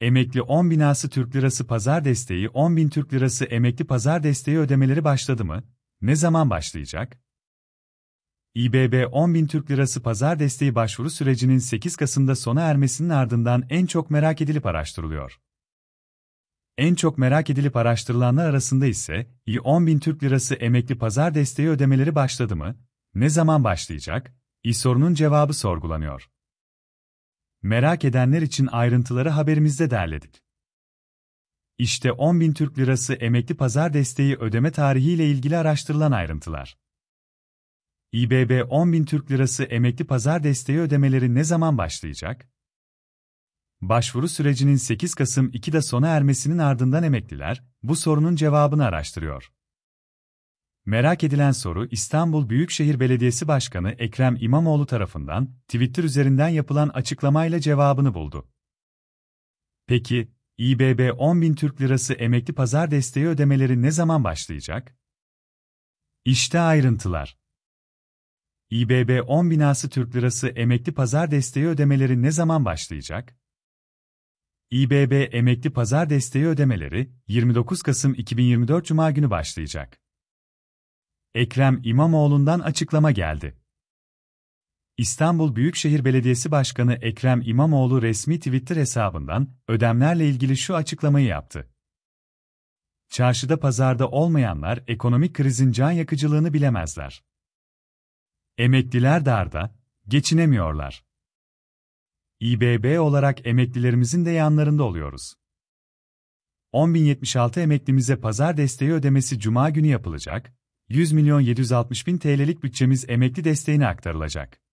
Emekli 10 binası Türk Lirası Pazar Desteği 10 bin Türk Lirası Emekli Pazar Desteği ödemeleri başladı mı? Ne zaman başlayacak? İBB 10 bin Türk Lirası Pazar Desteği başvuru sürecinin 8 Kasım'da sona ermesinin ardından en çok merak edilip araştırılıyor. En çok merak edilip araştırılanlar arasında ise 10 bin Türk Lirası Emekli Pazar Desteği ödemeleri başladı mı? Ne zaman başlayacak? İ sorunun cevabı sorgulanıyor. Merak edenler için ayrıntıları haberimizde derledik. İşte 10 bin Türk Lirası emekli pazar desteği ödeme tarihiyle ilgili araştırılan ayrıntılar. İBB 10 bin Türk Lirası emekli pazar desteği ödemeleri ne zaman başlayacak? Başvuru sürecinin 8 Kasım 2'de sona ermesinin ardından emekliler, bu sorunun cevabını araştırıyor. Merak edilen soru İstanbul Büyükşehir Belediyesi Başkanı Ekrem İmamoğlu tarafından Twitter üzerinden yapılan açıklamayla cevabını buldu. Peki, İBB 10 bin Türk Lirası emekli pazar desteği ödemeleri ne zaman başlayacak? İşte ayrıntılar. İBB 10 binası Türk Lirası emekli pazar desteği ödemeleri ne zaman başlayacak? İBB emekli pazar desteği ödemeleri 29 Kasım 2024 Cuma günü başlayacak. Ekrem İmamoğlu'ndan açıklama geldi. İstanbul Büyükşehir Belediyesi Başkanı Ekrem İmamoğlu resmi Twitter hesabından ödemlerle ilgili şu açıklamayı yaptı. Çarşıda pazarda olmayanlar ekonomik krizin can yakıcılığını bilemezler. Emekliler darda, geçinemiyorlar. İBB olarak emeklilerimizin de yanlarında oluyoruz. 10.076 emeklimize pazar desteği ödemesi cuma günü yapılacak, 100 milyon 760 bin TL'lik bütçemiz emekli desteğine aktarılacak.